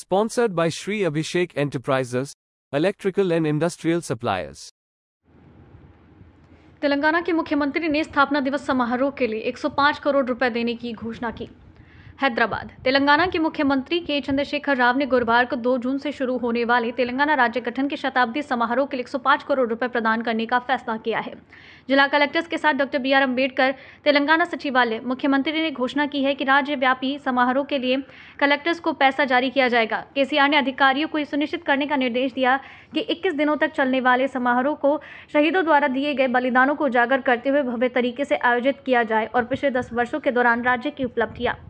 Sponsored by Sri Abhishek Enterprises, Electrical and Industrial Suppliers. Telangana के मुख्यमंत्री ने स्थापना दिवस समारोह के लिए 105 करोड़ रुपए देने की घोषणा की हैदराबाद तेलंगाना के मुख्यमंत्री के चंद्रशेखर राव ने गुरुवार को 2 जून से शुरू होने वाले तेलंगाना राज्य गठन के शताब्दी समारोह के लिए 105 करोड़ रुपए प्रदान करने का फैसला किया है जिला कलेक्टर्स के साथ doctor B R Ambedkar Telangana सचिवालय मुख्यमंत्री ने घोषणा की है कि राज्यव्यापी समारोह के लिए कलेक्टर्स को पैसा जारी किया जाएगा के ने अधिकारियों को यह सुनिश्चित करने का निर्देश दिया कि इक्कीस दिनों तक चलने वाले समारोह को शहीदों द्वारा दिए गए बलिदानों को उजागर करते हुए भव्य तरीके से आयोजित किया जाए और पिछले दस वर्षों के दौरान राज्य की उपलब्धियाँ